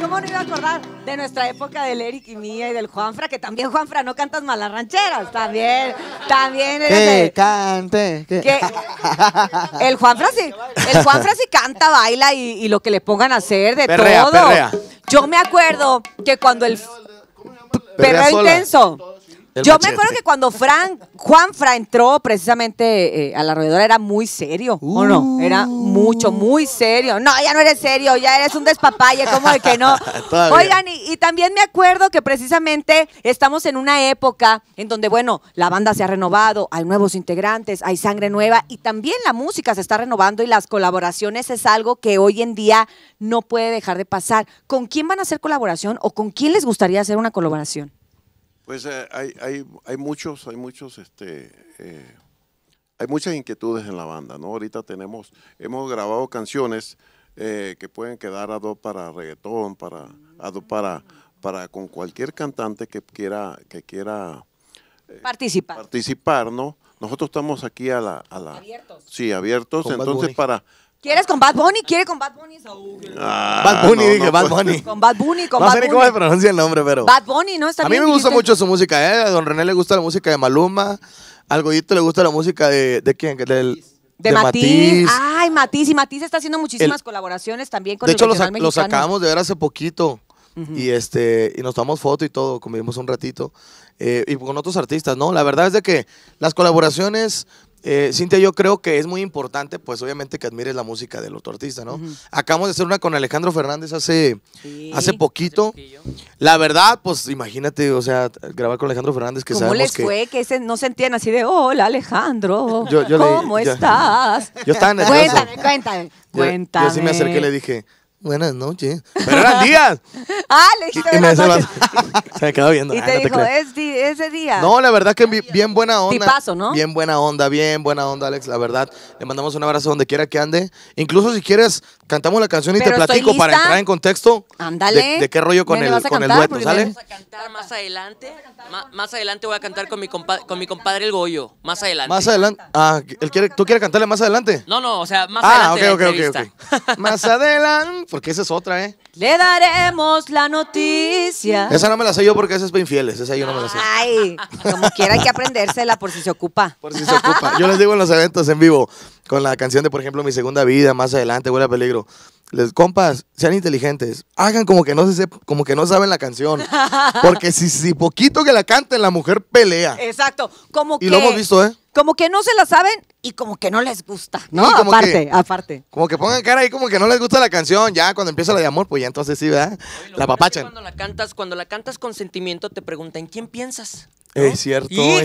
¿Cómo no iba a acordar de nuestra época del Eric y mía y del Juanfra? Que también, Juanfra, no cantas malas rancheras. También, también. Que el... cante. el Juanfra sí, el Juanfra sí canta, baila y, lo que le pongan a hacer de todo. Yo me acuerdo que cuando el... pero intenso. Yo me acuerdo que cuando juan Juanfra entró precisamente eh, a la rodeadora era muy serio, ¿o no? Uh. Era mucho, muy serio. No, ya no eres serio, ya eres un despapalle, como de que no? Oigan, y, también me acuerdo que precisamente estamos en una época en donde, bueno, la banda se ha renovado, hay nuevos integrantes, hay sangre nueva y también la música se está renovando y las colaboraciones es algo que hoy en día no puede dejar de pasar. ¿Con quién van a hacer colaboración o con quién les gustaría hacer una colaboración? Pues eh, hay, hay, hay, muchos, hay muchos, este, eh, hay muchas inquietudes en la banda, ¿no? Ahorita tenemos, hemos grabado canciones eh, que pueden quedar a dos para reggaetón, para, para, para con cualquier cantante que quiera, que quiera participar. ¿no? Nosotros estamos aquí a la, a abiertos. Sí, abiertos. entonces para ¿Quieres con Bad Bunny? ¿Quiere con Bad Bunny? Ah, Bad Bunny, dije, Bad Bunny. Con Bad Bunny, con no Bad sé ni cómo se pronuncia el nombre, pero... Bad Bunny, ¿no? Está a mí me gusta mucho su música, ¿eh? A Don René le gusta la música de Maluma. Al le gusta la música de... ¿De quién? De, de Matiz. Ay, Matiz. Y Matiz está haciendo muchísimas colaboraciones también con de el hecho, los De hecho, sacamos de ver hace poquito. y, este, y nos tomamos foto y todo, convivimos un ratito. Eh, y con otros artistas, ¿no? La verdad es de que las colaboraciones eh, Cintia, yo creo que es muy importante, pues obviamente que admires la música del otro artista, ¿no? Acabamos de hacer una con Alejandro Fernández hace, hace poquito. La verdad, pues imagínate, o sea, grabar con Alejandro Fernández que ¿Cómo les fue? Que ese, no sentían así de, hola Alejandro, ¿cómo estás? Yo estaba nervioso. Cuéntame, cuéntame. cuéntame. Yo sí me acerqué y le dije, buenas noches. Pero eran días. ah, le dijiste Se me quedó viendo. Y ah, te dijo, es ese día. No, la verdad que bien buena onda. paso, ¿no? Bien buena onda, bien buena onda, Alex. La verdad, le mandamos un abrazo donde quiera que ande. Incluso si quieres, cantamos la canción y te platico para entrar en contexto. Ándale. De, qué rollo con, el, con el dueto, ¿sale? Vamos a cantar más adelante. más adelante voy a cantar con mi, con mi compadre El Goyo. Más adelante. Más adelante. Ah, él quiere, ¿tú quieres cantarle más adelante? No, no, o sea, más ah, adelante. Ah, ok, ok, ok. Más adelante porque esa es otra, ¿eh? Le daremos la noticia. Esa no me la sé yo porque esa es para infieles, esa yo no me la sé. Ay, como quiera hay que aprendérsela por si se ocupa. Por si se ocupa. Yo les digo en los eventos en vivo, con la canción de, por ejemplo, Mi Segunda Vida, más adelante, huele a peligro. Les, compas, sean inteligentes. Hagan como que no se como que no saben la canción. Porque si, poquito que la canten, la mujer pelea. Exacto. Como Y lo hemos visto, ¿eh? como que no se la saben y como que no les gusta. No, aparte, aparte. Como que pongan cara ahí como que no les gusta la canción, ya cuando empieza la de amor, pues ya entonces sí, ¿verdad? la papachan. Cuando la cantas, cuando la cantas con sentimiento te preguntan, ¿quién piensas? cierto, Es cierto.